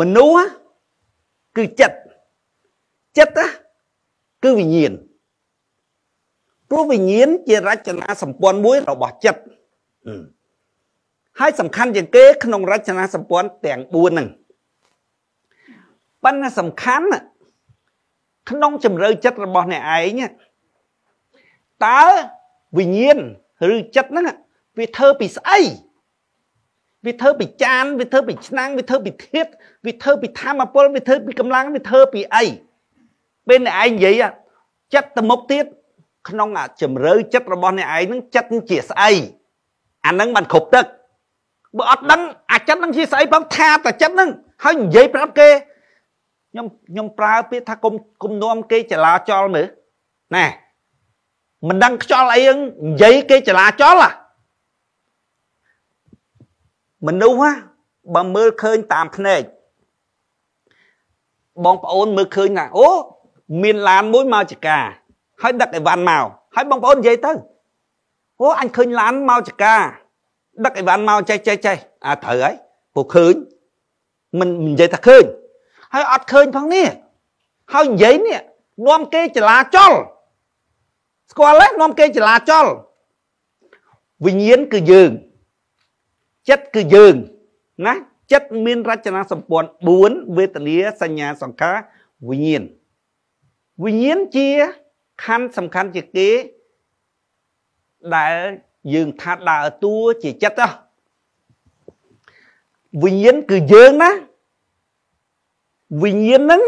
មនុស្សគឺចិត្តចិត្តគឺវិញ្ញាណព្រោះវិញ្ញាណជារចនាសម្ព័ន្ធមួយ របស់ចិត្តហើយសំខាន់ជាងគេ ក្នុងរចនាសម្ព័ន្ធទាំង4ហ្នឹងប៉ុន្តែសំខាន់ក្នុងជំរឿចិត្តរបស់អ្នកឯងតើវិញ្ញាណឬចិត្តហ្នឹងវាធ្វើពីស្អីវាធ្វើពីចានវាធ្វើពីឆ្នាំងវាធ្វើពីធាតវាធ្វើពីធម្មពលវាធ្វើពីកម្លាំងវាធ្វើពីអីពេលអ្នកឯងនិយាយចិត្តទៅមុខទៀតក្នុងជំរឿចិត្តរបស់អ្នកឯងនឹងចិត្តជាស្អីអានឹងបានគ្រប់ទឹកបើអត់ដឹងអាចិត្តនឹងជាស្អីផងថាតែចិត្តនឹងហើយនិយាយប្រាប់គេខ្ញុំខ្ញុំប្រើពាក្យថាគុំគុំនាំគេចលាចលមើលណាមិនដឹងខ្យល់អីហ្នឹងនិយាយគេចលាចលហ៎មនុស្សបើមើលឃើញតាមភ្នែកបងប្អូនមើលឃើញណាអូមានឡានមួយមកចកាហើយដឹកអីវ៉ាន់មកហើយបងប្អូននិយាយទៅ អូអញឃើញឡានមកចកាដឹកអីវ៉ាន់មកចេះចេះចេះអាត្រូវហើយពួកឃើញមិននិយាយថាឃើញហើយអត់ឃើញផងនេះហើយនិយាយនេះនាំគេចលាចល ស្គាល់ទេនាំគេចលាចល វិញ្ញាណគឺយើងចិត្តគឺយើងណាចិត្តមានរចនាសម្ព័ន្ធ4វេទនាសញ្ញាសង្ខារវិញ្ញាណវិញ្ញាណជាខណ្ឌសំខាន់ជាគេដែលយើងថាដើរតួជាចិត្តវិញ្ញាណគឺយើងណាវិញ្ញាណហ្នឹង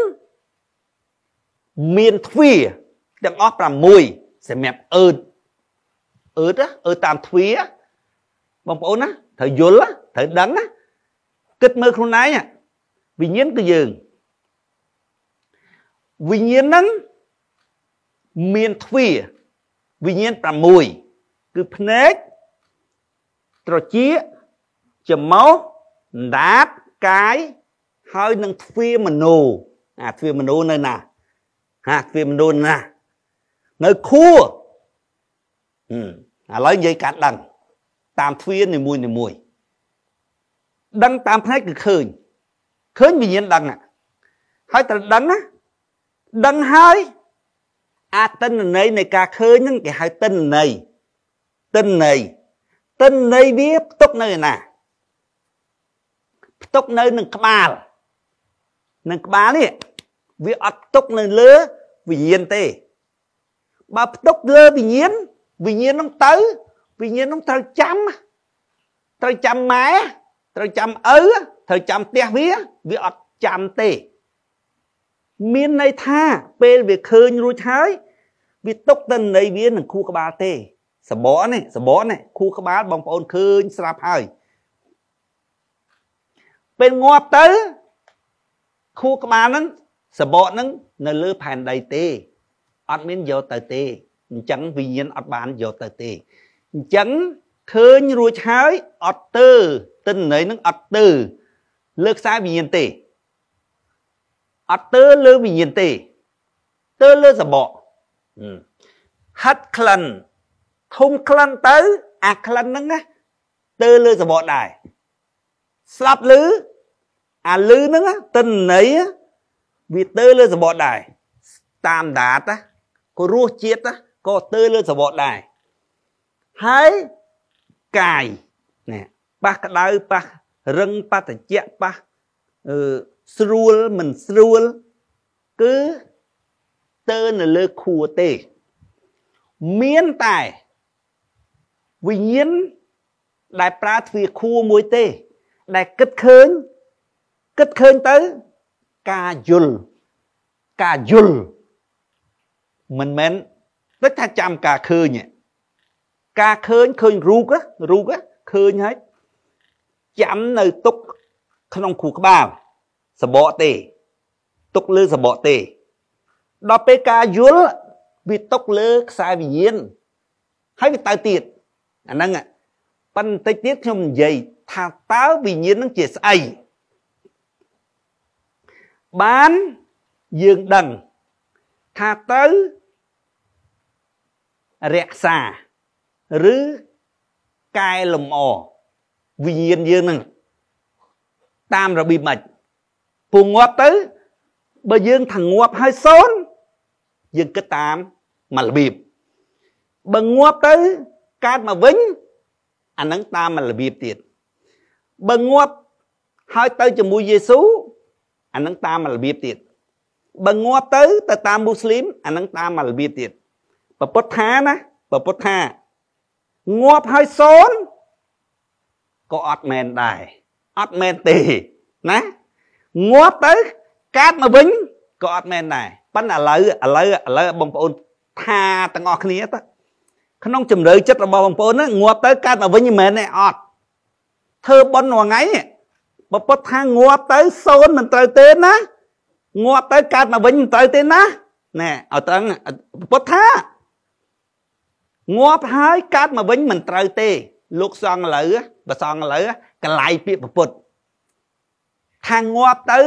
មានទ្វាទាំងអស់6សម្រាប់អឺតអឺតអឺតតាមទ្វាបងប្អូនណាត្រូវយល់ណាត្រូវដឹងណា គិតមើលខ្លួនឯងវិញ្ញាណគឺយើងវិញ្ញាណហ្នឹងមានទ្វាវិញ្ញាណ6គឺភ្នែកត្រចៀកច្រមុះដាតកាយហើយនឹងទ្វាមโนអាទ្វាមโนនៅណា ហាទ្វាមโนណា នៅខួរឥឡូវនិយាយការដឹងតាមទ្វារនីមួយនីមួយ ដឹងតាមផ្នែកគឺឃើញឃើញវិញ្ញាណដឹងហើយត្រូវដឹងណាដឹងហើយអាតិនន័យនៃការឃើញហ្នឹងគេហៅតិនន័យតិនន័យតិនន័យវាផ្ទុកនៅឯណាផ្ទុកនៅនឹងក្បាលនឹងក្បាលនេះវាអត់ផ្ទុកនៅលើវិញ្ញាណទេបើផ្ទុកលើវិញ្ញាណវិញ្ញាណនឹងទៅវិញ្ញាណនឹងត្រូវចាំត្រូវចាំម៉ែត្រូវចាំឪត្រូវចាំផ្ទះវាវាអត់ចាំទេ មានន័យថាពេលវាឃើញរួចហើយ វាຕົកទៅនៃវានឹងខួរក្បាលទេ សបកនេះសបកនេះខួរក្បាលបងប្អូនឃើញស្រាប់ហើយពេលងាប់ទៅខួរក្បាលហ្នឹងសបកហ្នឹង នៅលើផែនដីទេអត់មានយកទៅទេអញ្ចឹងវិញ្ញាណអត់បានយកទៅទេអញ្ចឹងឃើញរួចហើយអត់ទៅទិន្នន័យនឹងអត់ទៅលើខ្សែវិញ្ញាណទេអត់ទៅលើវិញ្ញាណទេទៅលើសបកហັດក្លិនធំក្លិនទៅអាក្លិនហ្នឹងណាទៅលើសបកដែរស្លាប់លឺអាលឺហ្នឹងតិន័យវាទៅលើសបកដែរតាមដាតក៏រសជាតិក៏ទៅលើសបកដែរហើយកាយណែប៉ះក្តៅប៉ះរឹងបតជៈប៉ះអឺស្រួលមិនស្រួល គឺទៅនៅលើខួរទេ មានតែវិញ្ញាណដែលប្រើទ្វាខួរមួយទេដែលគិតឃើញគិតឃើញទៅ ការយល់ការយល់មិនមែនដូចថាចាំការឃើញទេការឃើញឃើញរូបរូបឃើញហើយចាំនៅទុកក្នុងខួរក្បាលសបកទេ ទុកលើសបកទេដល់ពេលការយល់វាຕົកលើខ្សែវិញ្ញាណហើយវាទៅទៀតអាហ្នឹងប៉ិនតិចទៀតខ្ញុំនិយាយថាតើវិញ្ញាណនឹងជាស្អីបានយើងដឹងថាទៅរក្សាឬកែលម្អវិញ្ញាណយើងនឹងតាមរបៀបម៉េចពងងាប់ទៅ បើយើងថាងាប់ហើយសូន្យយើងគិតតាមមួយរបៀបបើងាប់ទៅកើតមកវិញអានឹងតាមមួយរបៀបទៀតបើងាប់ហើយទៅជាមួយយេស៊ូអានឹងតាមមួយរបៀបទៀតបើងាប់ទៅទៅតាមមូស្លីមអានឹងតាមមួយរបៀបទៀតប្រពុតថាណាប្រពុតថាងាប់ហើយសូន្យក៏អត់មែនដែរអត់មែនទេណាងាប់ទៅកើតមកវិញក៏អត់មែនដែរប៉ុន្តែឥឡូវឥឡូវឥឡូវបងប្អូន ថាទាំងអស់គ្នាទៅក្នុងជំរឿចិត្តរបស់បងប្អូនហ្នឹងងាប់ទៅកើតមកវិញមិនមែនទេអត់ធ្វើបន់មួយថ្ងៃបើពុតថាងាប់ទៅសូន្យមិនត្រូវទេណាងាប់ទៅកើតមកវិញមិនត្រូវទេណាណែឲ្យត្រឹងពុតថាងាប់ហើយកើតមកវិញមិនត្រូវទេលោកសង្ឃលើប្រសង្ឃលើកលាយពាក្យប្រពុត ថាងាប់ទៅ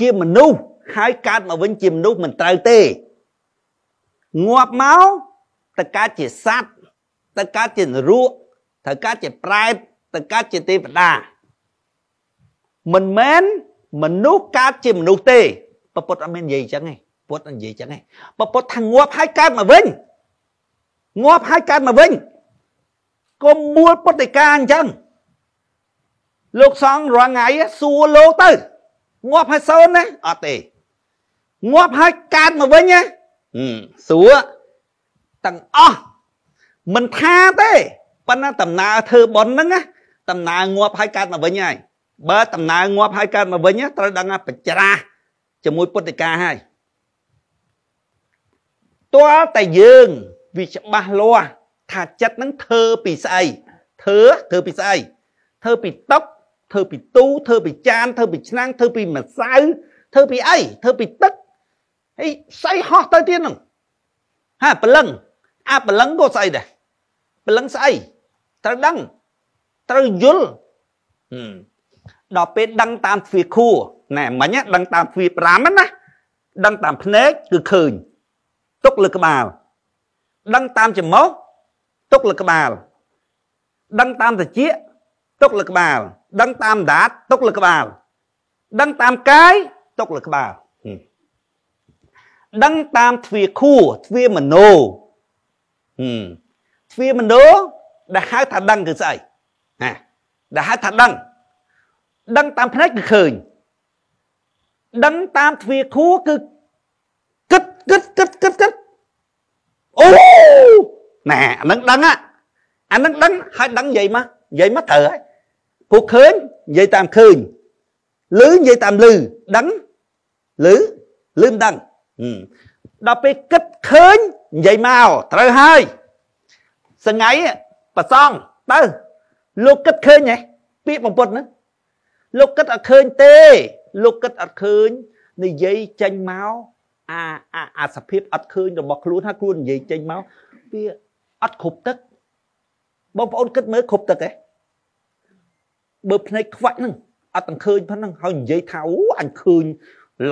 ជាមនុស្សហើយកើតមកវិញជាមនុស្សមិនត្រូវទេងាប់មកទៅកើតជាសត្វទៅកើតជានរកទៅកើតជាប្រែតទៅកើតជាទេវតា មិនមែនមនុស្សកើតជាមនុស្សទេពុទ្ធអត់មាននិយាយអញ្ចឹងទេពុទ្ធនិយាយចឹងឯងបើពុទ្ធថាងាប់ហើយកើតមកវិញងាប់ហើយកើតមកវិញកុំមួលពុទ្ធិកាអញ្ចឹងលោកសង្ឃរាល់ថ្ងៃសួរលោកទៅងាប់ហើយសូនណាអត់ទេងាប់ហើយកើតមកវិញណាសួរទាំងអស់មិនថាទេប៉ុន្តែដំណើរធ្វើប៉ុនហ្នឹងណាដំណើរងាប់ហើយកើតមកវិញហើយបើដំណើរងាប់ហើយកើតមកវិញត្រូវដឹងថាបច្ច្រាស់ជាមួយពុទ្ធិកាហើយទាល់តែយើងវាច្បាស់លាស់ថាចិត្តនឹងធ្វើពីស្អីធ្វើធ្វើពីស្អីធ្វើពីតុកធ្វើពីទូធ្វើពីចានធ្វើពីឆ្នាំងធ្វើពីម្សៅធ្វើពីអីធ្វើពីទឹកអីស្អីហោះទៅទៀតហ្នឹងហាព្រលឹងអាព្រលឹងក៏ស្អីដែរព្រលឹងស្អីត្រូវដឹងត្រូវយល់ដល់ពេលដឹងតាមទ្វារខួរណែមិញដឹងតាមទ្វារ5ណាដឹងតាមភ្នែកគឺឃើញទុកលើក្បាលដឹងតាមចំមុកទុកលើក្បាលដឹងតាមត្រចៀកទុកលើក្បាលដឹងតាមដាតទុកលើក្បាលដឹងតាមកាយទុកលើក្បាលដឹងតាមទ្វាខួរទ្វាមโนទ្វាមโนដែលហៅថាដឹងគឺស្អីណាដែលហៅថាដឹងដឹងតាមភ្នែកគឺឃើញដឹងតាមទ្វាខួរគឺគិតគិតគិតគិតគិតអូណែអានឹងដឹងអានឹងដឹងហើយដឹងនិយាយមកនិយាយមកត្រូវហើយពួកឃើញនិយាយតាមឃើញឮនិយាយតាមឮដឹងឮឮមិនដឹងដល់ពេលគិតឃើញនិយាយមកត្រូវហើយសងៃប្រសងទៅលោកគិតឃើញហ៎ពាក្យបំពុតហ្នឹងលោកគិតអត់ឃើញទេ លោកគិតអត់ឃើញនិយាយចេញមកអាអាអាសភាពអត់ឃើញរបស់ខ្លួនថាខ្លួននិយាយចេញមកវាអត់គ្រប់ទឹក បងប្អូនគិតមើលគ្រប់ទឹកទេបើភ្នែកខ្វាក់ហ្នឹងអត់ទាំងឃើញផងហ្នឹងហើយនិយាយថាអូអញឃើញ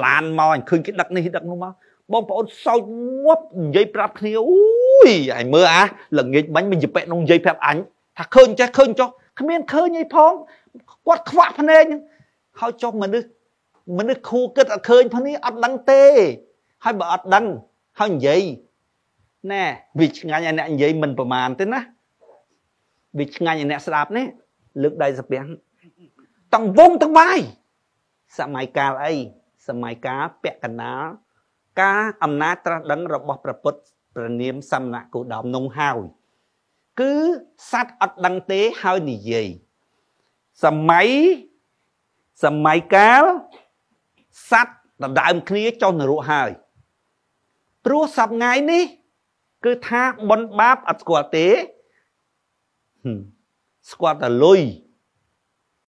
ឡានមកអញឃើញគេដឹកនេះដឹកនោះមកបងប្អូនសោកងាប់និយាយប្រាប់គ្នាអូយអញមើលអាល្ងាចបាញ់មិនជប៉ិនោះនិយាយប្រាប់អញថាឃើញចេះឃើញចុះគ្មានឃើញអីផងគាត់ខ្វាក់ភ្នែកហ្នឹងហើយចុះមនុស្សមនុស្សខួរគិតអត់ឃើញផងនេះអត់ដឹងទេហើយបើអត់ដឹងហើយនិយាយណែវាឆ្ងាញ់ឲ្យអ្នកនិយាយមិនប្រមាណទេណាវាឆ្ងាញ់ឲ្យអ្នកស្ដាប់នេះលើកដៃសាពាំងតង្វងទាំងបាយសម័យកាលអីសម័យកាលពាក់កណ្ដាលការ អំណាចត្រាស់ដឹងរបស់ព្រះពុទ្ធព្រះនាមសមណគោដមនងហើយគឺសัตว์អត់ដឹងទេហើយនិយាយសម័យសម័យកាលសัตว์ដដើមគ្នាចុះនរកហើយព្រោះសប្ងៃនេះ គឺថាបុណ្យបាប អត់ស្គាល់ទេ ស្គាល់តែលុយ